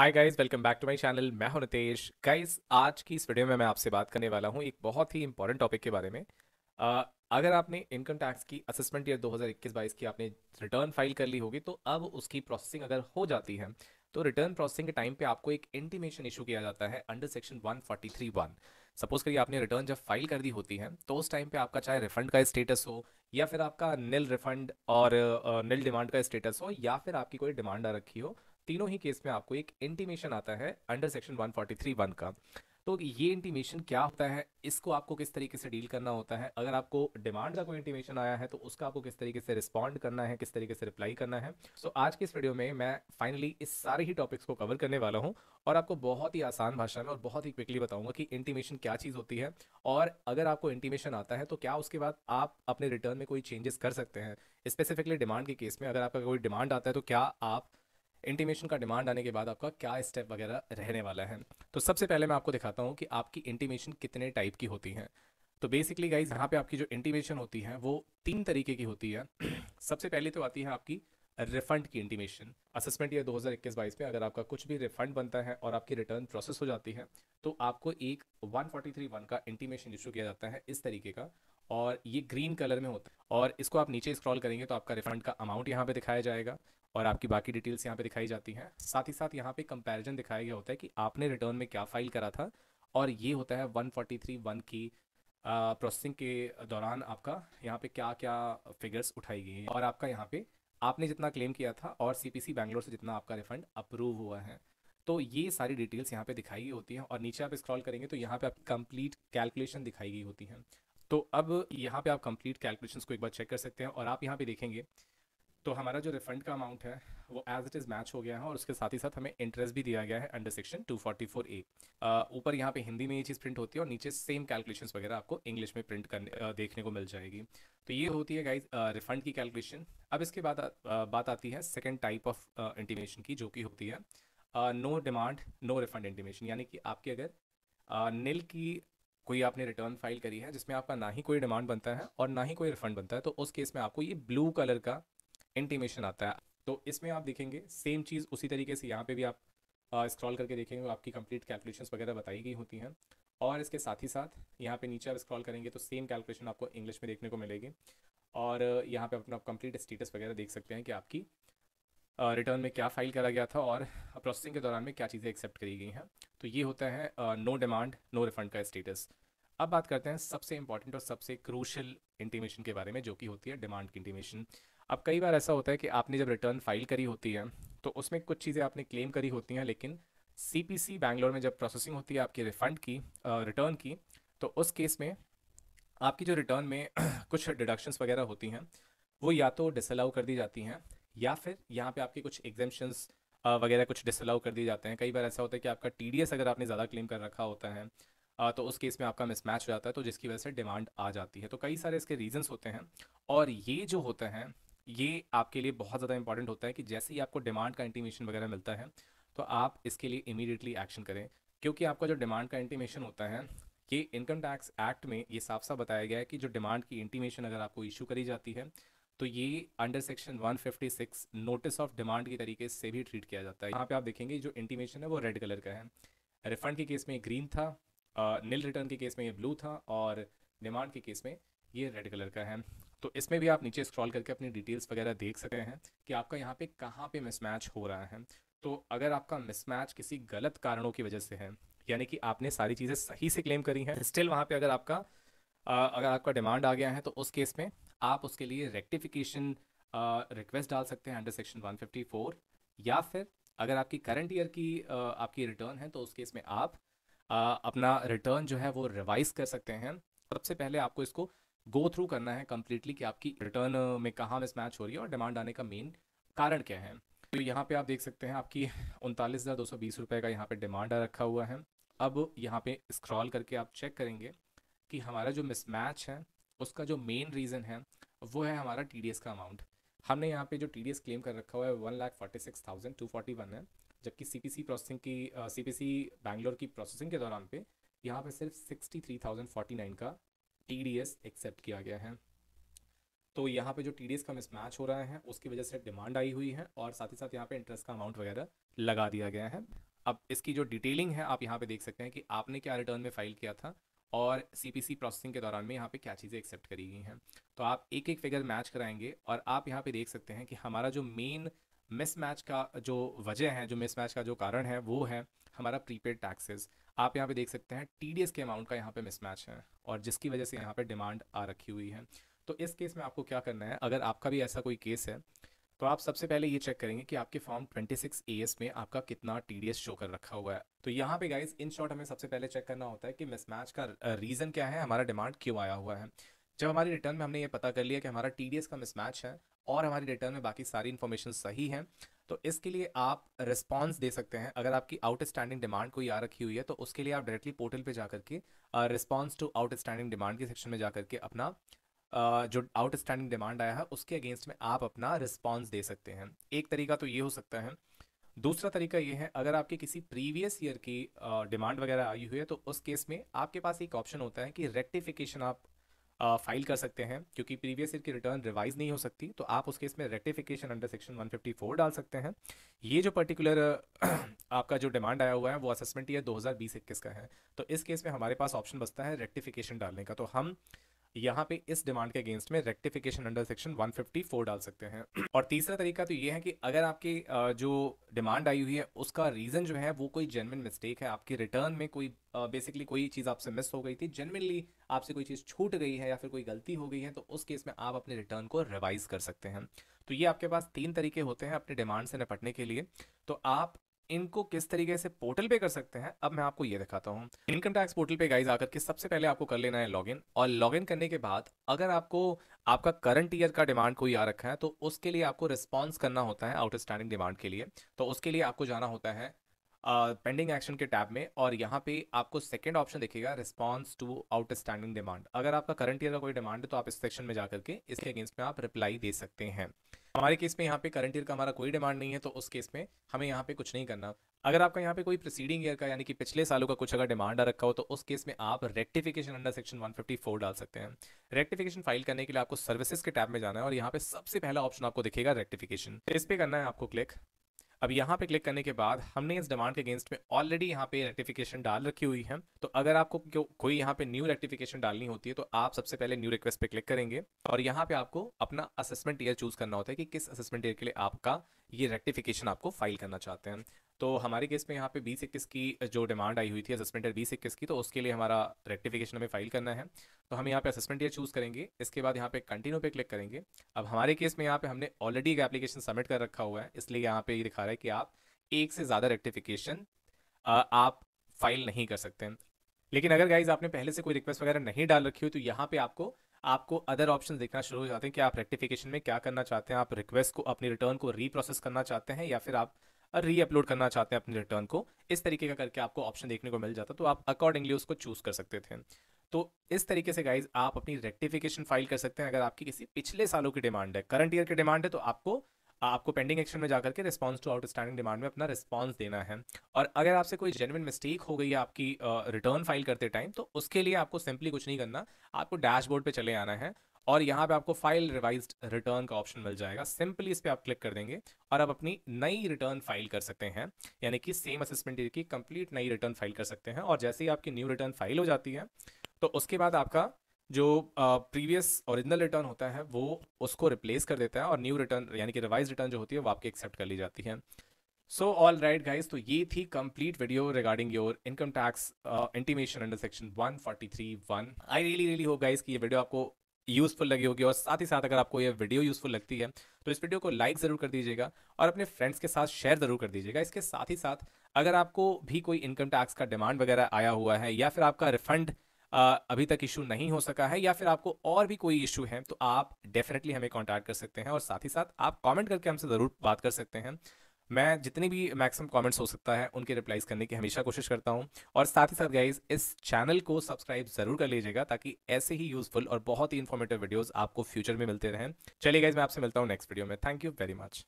hi guys welcome back to my channel मैं हूं Nitesh guys आज की इस वीडियो में मैं आपसे बात करने वाला हूं एक बहुत ही इंपॉर्टेंट टॉपिक के बारे में uh, अगर आपने इनकम टैक्स की असेसमेंट ईयर 2021-22 की आपने रिटर्न फाइल कर ली होगी तो अब उसकी प्रोसेसिंग अगर हो जाती है तो रिटर्न प्रोसेसिंग के टाइम पे आपको एक इंटीमेशन इशू किया जाता है under section one forty three one suppose करिए आपने रिटर्न जब फाइल कर दी होती है तो उस टाइम पे आपका चाहे रिफंड का स्टेटस हो या फिर आपका निल रिफंड और निल डिमांड का स्टेटस हो या फिर आपकी कोई डिमांड आ रखी हो तीनों ही केस में आपको एक इंटीमेशन आता है अंडर सेक्शन 143 वन का तो ये इंटीमेशन क्या होता है इसको आपको किस तरीके से डील करना होता है अगर आपको डिमांड का कोई इंटीमेशन आया है तो उसका आपको किस तरीके से रिस्पॉन्ड करना है किस तरीके से रिप्लाई करना है सो तो so, आज के इस वीडियो में मैं फाइनली इस सारे ही टॉपिक्स को कवर करने वाला हूँ और आपको बहुत ही आसान भाषा में और बहुत ही क्विकली बताऊंगा कि इंटीमेशन क्या चीज़ होती है और अगर आपको इंटीमेशन आता है तो क्या उसके बाद आप अपने रिटर्न में कोई चेंजेस कर सकते हैं स्पेसिफिकली डिमांड के केस में अगर आपका कोई डिमांड आता है तो क्या आप इंटीमेशन का डिमांड आने के बाद आपका क्या स्टेप वगैरह रहने वाला है तो सबसे पहले मैं आपको दिखाता हूँ कि आपकी इंटीमेशन कितने टाइप की होती है तो बेसिकली गाइज यहाँ पे आपकी जो इंटीमेशन होती है वो तीन तरीके की होती है सबसे पहले तो आती है आपकी रिफंड की इंटीमेशन असेसमेंट ईयर 2021 हज़ार में अगर आपका कुछ भी रिफंड बनता है और आपकी रिटर्न प्रोसेस हो जाती है तो आपको एक 1431 का इंटीमेशन इशू किया जाता है इस तरीके का और ये ग्रीन कलर में होता है और इसको आप नीचे स्क्रॉल करेंगे तो आपका रिफंड का अमाउंट यहाँ पे दिखाया जाएगा और आपकी बाकी डिटेल्स यहाँ पे दिखाई जाती हैं साथ ही साथ यहाँ पे कंपैरिजन दिखाया गया होता है कि आपने रिटर्न में क्या फाइल करा था और ये होता है वन फोर्टी थ्री वन की प्रोसेसिंग के दौरान आपका यहाँ पे क्या क्या फिगर्स उठाई गई हैं और आपका यहाँ पे आपने जितना क्लेम किया था और सी बैंगलोर से जितना आपका रिफंड अप्रूव हुआ है तो ये सारी डिटेल्स यहाँ पे दिखाई गई होती हैं और नीचे आप स्क्रॉल करेंगे तो यहाँ पे आपकी कंप्लीट कैलकुलेशन दिखाई गई होती हैं तो अब यहाँ पे आप कंप्लीट कैलकुलेशंस को एक बार चेक कर सकते हैं और आप यहाँ पे देखेंगे तो हमारा जो रिफंड का अमाउंट है वो एज इट इज़ मैच हो गया है और उसके साथ ही साथ हमें इंटरेस्ट भी दिया गया है अंडर सेक्शन 244 ए ऊपर यहाँ पे हिंदी में ये चीज़ प्रिंट होती है और नीचे सेम कैलकुलेशंस वगैरह आपको इंग्लिश में प्रिंट करने आ, देखने को मिल जाएगी तो ये होती है गाइज रिफंड की कैलकुलेशन अब इसके बाद बात आती है सेकेंड टाइप ऑफ इंटीमेशन की जो कि होती है no demand no refund intimation यानी कि आपके अगर निल की कोई आपने रिटर्न फाइल करी है जिसमें आपका ना ही कोई डिमांड बनता है और ना ही कोई रिफंड बनता है तो उस केस में आपको ये ब्लू कलर का इंटीमेशन आता है तो इसमें आप देखेंगे सेम चीज़ उसी तरीके से यहाँ पे भी आप स्क्रॉल करके देखेंगे आपकी कंप्लीट कैलकुलेशंस वगैरह बताई गई होती हैं और इसके साथ ही साथ यहाँ पे नीचे आप स्क्रॉल करेंगे तो सेम कैलकुलेशन आपको इंग्लिश में देखने को मिलेगी और यहाँ पे अपना कंप्लीट स्टेटस वगैरह देख सकते हैं कि आपकी रिटर्न में क्या फाइल करा गया था और प्रोसेसिंग के दौरान में क्या चीज़ें एक्सेप्ट करी गई हैं तो ये होता है नो डिमांड नो रिफंड का स्टेटस अब बात करते हैं सबसे इंपॉर्टेंट और सबसे क्रूशल इंटीमेशन के बारे में जो कि होती है डिमांड की इंटीमेशन अब कई बार ऐसा होता है कि आपने जब रिटर्न फाइल करी होती है तो उसमें कुछ चीज़ें आपने क्लेम करी होती हैं लेकिन सी पी सी बैंगलोर में जब प्रोसेसिंग होती है आपकी रिफंड की रिटर्न की तो उस केस में आपकी जो रिटर्न में कुछ डिडक्शंस वगैरह होती हैं वो या तो डिसअलाउ कर दी जाती हैं या फिर यहाँ पे आपके कुछ एग्जामेशंस वगैरह कुछ डिसअलाउ कर दिए जाते हैं कई बार ऐसा होता है कि आपका टी अगर आपने ज़्यादा क्लेम कर रखा होता है तो उस केस में आपका मिसमैच हो जाता है तो जिसकी वजह से डिमांड आ जाती है तो कई सारे इसके रीजन्स होते हैं और ये जो होते हैं ये आपके लिए बहुत ज़्यादा इंपॉर्टेंट होता है कि जैसे ही आपको डिमांड का इंटीमेशन वगैरह मिलता है तो आप इसके लिए इमीडिएटली एक्शन करें क्योंकि आपका जो डिमांड का इंटीमेशन होता है ये इनकम टैक्स एक्ट में ये साफ साफ बताया गया है कि जो डिमांड की इंटीमेशन अगर आपको इशू करी जाती है तो ये under section 156 notice of demand के तरीके से भी ट्रीट किया जाता है यहाँ पे आप देखेंगे जो इंटीमेशन है वो रेड कलर का है रिफंड के केस में ये ग्रीन था नील रिटर्न के केस में ये ब्लू था और डिमांड के केस में ये रेड कलर का है तो इसमें भी आप नीचे स्क्रॉल करके अपनी डिटेल्स वगैरह देख सकते हैं कि आपका यहाँ पे कहाँ पे मिसमैच हो रहा है तो अगर आपका मिसमैच किसी गलत कारणों की वजह से है यानी कि आपने सारी चीज़ें सही से क्लेम करी हैं स्टिल वहाँ पे अगर आपका आ, अगर आपका डिमांड आ गया है तो उस केस में आप उसके लिए रेक्टिफिकेशन रिक्वेस्ट डाल सकते हैं अंडर सेक्शन वन या फिर अगर आपकी करंट ईयर की आ, आपकी रिटर्न है तो उस केस में आप आ, अपना रिटर्न जो है वो रिवाइज कर सकते हैं सबसे पहले आपको इसको गो थ्रू करना है कम्प्लीटली कि आपकी रिटर्न uh, में कहाँ मिसमैच हो रही है और डिमांड आने का मेन कारण क्या है तो यहाँ पे आप देख सकते हैं आपकी उनतालीस हज़ार दो सौ बीस रुपये का यहाँ पे डिमांड रखा हुआ है अब यहाँ पे स्क्रॉल करके आप चेक करेंगे कि हमारा जो मिसमैच है उसका जो मेन रीज़न है वो है हमारा टी का अमाउंट हमने यहाँ पे जो टी क्लेम कर रखा हुआ है one lakh forty six thousand two forty one है जबकि सी पी सी प्रोसेसिंग की सी पी सी बैंगलोर की प्रोसेसिंग के दौरान पे यहाँ पे सिर्फ sixty three thousand forty nine का टी डी एस एक्सेप्ट किया गया है तो यहाँ पे जो टी डी एस का मिसमैच हो रहा है उसकी वजह से डिमांड आई हुई है और साथ ही साथ यहाँ पे इंटरेस्ट का अमाउंट वगैरह लगा दिया गया है अब इसकी जो डिटेलिंग है आप यहाँ पे देख सकते हैं कि आपने क्या रिटर्न में फाइल किया था और सी प्रोसेसिंग के दौरान में यहाँ पे क्या चीज़ें एक्सेप्ट करी गई हैं तो आप एक एक फिगर मैच कराएंगे और आप यहाँ पे देख सकते हैं कि हमारा जो मेन मिसमैच का जो वजह है जो मिसमैच का जो कारण है वो है हमारा प्रीपेड टैक्सेस आप यहाँ पे देख सकते हैं टी के अमाउंट का यहाँ पे मिसमैच है और जिसकी वजह से यहाँ पे डिमांड आ रखी हुई है तो इस केस में आपको क्या करना है अगर आपका भी ऐसा कोई केस है तो आप सबसे पहले ये चेक करेंगे कि आपके फॉर्म 26 एस में आपका कितना टी शो कर रखा हुआ है तो यहाँ पे गाइज इन शॉर्ट हमें सबसे पहले चेक करना होता है कि मिसमैच का रीज़न क्या है हमारा डिमांड क्यों आया हुआ है जब हमारी रिटर्न में हमने ये पता कर लिया कि हमारा टी का मिसमैच है और हमारी रिटर्न में बाकी सारी इन्फॉर्मेशन सही है तो इसके लिए आप रिस्पॉन्स दे सकते हैं अगर आपकी आउटस्टैंडिंग डिमांड कोई आ रखी हुई है तो उसके लिए आप डायरेक्टली पोर्टल पे जाकर के रिस्पॉन्स टू आउटस्टैंडिंग डिमांड के सेक्शन में जाकर के अपना Uh, जो आउटस्टैंडिंग डिमांड आया है उसके अगेंस्ट में आप अपना रिस्पांस दे सकते हैं एक तरीका तो ये हो सकता है दूसरा तरीका ये है अगर आपके किसी प्रीवियस ईयर की डिमांड uh, वगैरह आई हुई है तो उस केस में आपके पास एक ऑप्शन होता है कि रेक्टिफिकेशन आप फाइल कर सकते हैं क्योंकि प्रीवियस ईयर की रिटर्न रिवाइज नहीं हो सकती तो आप उसके इसमें रेक्टिफिकेशन अंडर सेक्शन 154 डाल सकते हैं ये जो पर्टिकुलर आपका जो डिमांड आया हुआ है वो असेसमेंट ईयर दो हज़ार का है तो इस केस में हमारे पास ऑप्शन बचता है रेक्टिफिकेशन डालने का तो हम यहाँ पे इस डिमांड के अगेंस्ट में रेक्टिफिकेशन अंडर सेक्शन 154 डाल सकते हैं और तीसरा तरीका तो ये है कि अगर आपकी जो डिमांड आई हुई है उसका रीज़न जो है वो कोई जेनविन मिस्टेक है आपकी रिटर्न में कोई बेसिकली कोई चीज़ आपसे मिस हो गई थी जेनविनली आपसे कोई चीज़ छूट गई है या फिर कोई गलती हो गई है तो उस केस में आप अपने रिटर्न को रिवाइज कर सकते हैं तो ये आपके पास तीन तरीके होते हैं अपने डिमांड से निपटने के लिए तो आप इनको किस तरीके से पोर्टल पे कर सकते हैं अब मैं आपको ये दिखाता हूँ इनकम टैक्स पोर्टल पे गाइज आकर के सबसे पहले आपको कर लेना है लॉगिन और लॉगिन करने के बाद अगर आपको आपका करंट ईयर का डिमांड कोई आ रखा है तो उसके लिए आपको रिस्पॉन्स करना होता है आउटस्टैंडिंग डिमांड के लिए तो उसके लिए आपको जाना होता है पेंडिंग uh, एक्शन के टैब में और यहाँ पे आपको सेकंड ऑप्शन देखिएगा रिस्पांस टू आउटस्टैंडिंग डिमांड अगर आपका करंट ईयर का कोई डिमांड है तो आप इस सेक्शन में जाकर के इसके अगेंस्ट में आप रिप्लाई दे सकते हैं हमारे केस में यहाँ पे करंट ईयर का हमारा कोई डिमांड नहीं है तो उस केस में हमें यहाँ पे कुछ नहीं करना अगर आपका यहाँ पे कोई प्रीसीडिंग ईयर का यानी कि पिछले सालों का कुछ अगर डिमांड आ रखा हो तो उस केस में आप रेक्टिफिकेशन अंडर सेक्शन 154 डाल सकते हैं रेक्टिफिकेशन फाइल करने के लिए आपको सर्विसेज के टैब में जाना है और यहाँ पे सबसे पहला ऑप्शन आपको दिखेगा रेक्टिफिकेशन इस पे करना है आपको क्लिक अब यहाँ पे क्लिक करने के बाद हमने इस डिमांड के अगेंस्ट में ऑलरेडी यहाँ पे रेक्टिफिकेशन डाल रखी हुई है तो अगर आपको कोई यहाँ पे न्यू रेक्टिफिकेशन डालनी होती है तो आप सबसे पहले न्यू रिक्वेस्ट पे क्लिक करेंगे और यहाँ पे आपको अपना असेसमेंट ईयर चूज करना होता है कि किस असेसमेंट ईयर के लिए आपका ये रेक्टिफिकेशन आपको फाइल करना चाहते हैं तो हमारे केस में यहाँ पे बीस इक्कीस की जो डिमांड आई हुई थी असेसमेंट ईयर बीस इक्कीस की तो उसके लिए हमारा रेक्टिफिकेशन हमें फाइल करना है तो हम यहाँ पे असेसमेंट ईयर चूज़ करेंगे इसके बाद यहाँ पे कंटिन्यू पे क्लिक करेंगे अब हमारे केस में यहाँ पे हमने ऑलरेडी एक एप्लीकेशन सबमिट कर रखा हुआ है इसलिए यहाँ पे ये दिखा रहा है कि आप एक से ज़्यादा रेक्टिफिकेशन आप फाइल नहीं कर सकते लेकिन अगर गाइज आपने पहले से कोई रिक्वेस्ट वगैरह नहीं डाल रखी हुई तो यहाँ पे आपको आपको अदर ऑप्शन देखना शुरू हो जाते हैं कि आप रेक्टिफिकेशन में क्या करना चाहते हैं आप रिक्वेस्ट को अपनी रिटर्न को रीप्रोसेस करना चाहते हैं या फिर आप रीअपलोड करना चाहते हैं अपने रिटर्न को इस तरीके का करके आपको ऑप्शन देखने को मिल जाता तो आप अकॉर्डिंगली उसको चूज कर सकते थे तो इस तरीके से गाइज आप अपनी रेक्टिफिकेशन फाइल कर सकते हैं अगर आपकी किसी पिछले सालों की डिमांड है करंट ईयर की डिमांड है तो आपको आपको पेंडिंग एक्शन में जाकर के रिस्पॉन्स टू आउटस्टैंडिंग डिमांड में अपना रिस्पॉन्स देना है और अगर आपसे कोई जेनविन मिस्टेक हो गई है आपकी रिटर्न फाइल करते टाइम तो उसके लिए आपको सिंपली कुछ नहीं करना आपको डैशबोर्ड पे चले आना है और यहाँ पे आपको फाइल रिवाइज रिटर्न का ऑप्शन मिल जाएगा सिंपली इस पर आप क्लिक कर देंगे और आप अपनी नई रिटर्न फाइल कर सकते हैं यानी कि सेम असेसमेंट की कंप्लीट नई रिटर्न फाइल कर सकते हैं और जैसे ही आपकी न्यू रिटर्न फाइल हो जाती है तो उसके बाद आपका जो प्रीवियस ओरिजिनल रिटर्न होता है वो उसको रिप्लेस कर देता है और न्यू रिटर्न यानी कि रिवाइज रिटर्न जो होती है वो आपकी एक्सेप्ट कर ली जाती है सो ऑल राइट गाइज तो ये थी complete video regarding your income tax intimation under section 143 one I really really हो गाइज कि ये वीडियो आपको यूज़फुल लगी होगी और साथ ही साथ अगर आपको यह वीडियो यूज़फुल लगती है तो इस वीडियो को लाइक ज़रूर कर दीजिएगा और अपने फ्रेंड्स के साथ शेयर ज़रूर कर दीजिएगा इसके साथ ही साथ अगर आपको भी कोई इनकम टैक्स का डिमांड वगैरह आया हुआ है या फिर आपका रिफंड अभी तक इशू नहीं हो सका है या फिर आपको और भी कोई इशू है तो आप डेफिनेटली हमें कॉन्टैक्ट कर सकते हैं और साथ ही साथ आप कॉमेंट करके हमसे ज़रूर बात कर सकते हैं मैं जितनी भी मैक्सिमम कमेंट्स हो सकता है उनके रिप्लाइज करने की हमेशा कोशिश करता हूँ और साथ ही साथ गाइज इस चैनल को सब्सक्राइब जरूर कर लीजिएगा ताकि ऐसे ही यूजफुल और बहुत ही इन्फॉर्मेटिव वीडियोज़ आपको फ्यूचर में मिलते रहें चलिए गाइज मैं आपसे मिलता हूँ नेक्स्ट वीडियो में थैंक यू वेरी मच